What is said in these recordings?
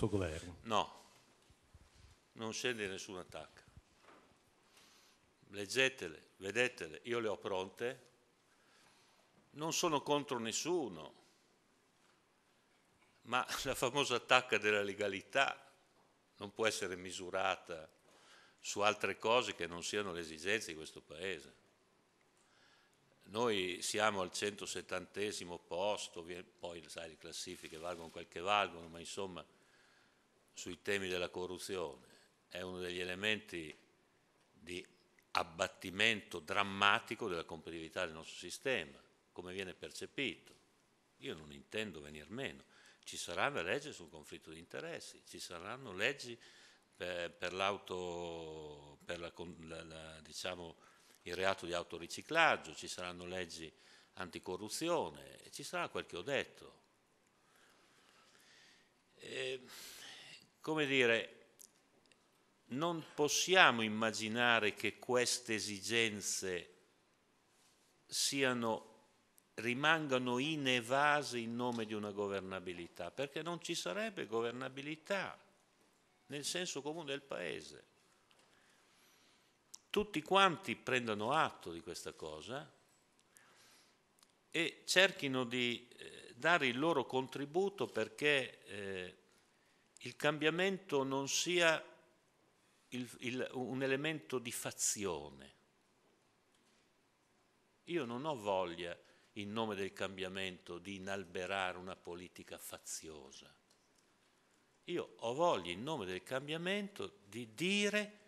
suo governo? No, non scende nessuna attacca. Leggetele, vedetele, io le ho pronte. Non sono contro nessuno, ma la famosa attacca della legalità non può essere misurata su altre cose che non siano le esigenze di questo Paese. Noi siamo al 170 posto, poi sai, le classifiche valgono quel che valgono, ma insomma sui temi della corruzione è uno degli elementi di abbattimento drammatico della competitività del nostro sistema, come viene percepito. Io non intendo venir meno. Ci saranno leggi sul conflitto di interessi, ci saranno leggi per, eh, per l'auto, per la, la, la, diciamo, il reato di autoriciclaggio, ci saranno leggi anticorruzione, ci sarà quel che ho detto. E eh, come dire, non possiamo immaginare che queste esigenze siano, rimangano inevase in nome di una governabilità, perché non ci sarebbe governabilità nel senso comune del Paese. Tutti quanti prendano atto di questa cosa e cerchino di eh, dare il loro contributo perché eh, il cambiamento non sia il, il, un elemento di fazione. Io non ho voglia, in nome del cambiamento, di inalberare una politica faziosa. Io ho voglia, in nome del cambiamento, di dire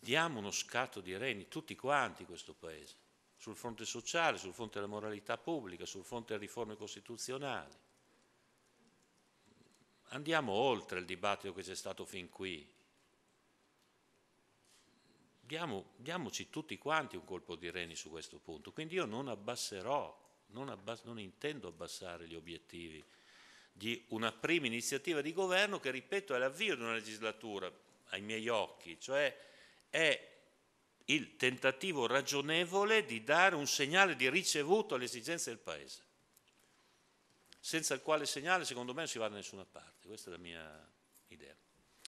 diamo uno scatto di reni, tutti quanti questo Paese, sul fronte sociale, sul fronte della moralità pubblica, sul fronte delle riforme costituzionali. Andiamo oltre il dibattito che c'è stato fin qui. Diamo, diamoci tutti quanti un colpo di reni su questo punto. Quindi io non abbasserò, non, abbass- non intendo abbassare gli obiettivi di una prima iniziativa di governo che, ripeto, è l'avvio di una legislatura ai miei occhi, cioè è il tentativo ragionevole di dare un segnale di ricevuto alle esigenze del Paese senza il quale segnale secondo me non si va da nessuna parte, questa è la mia idea.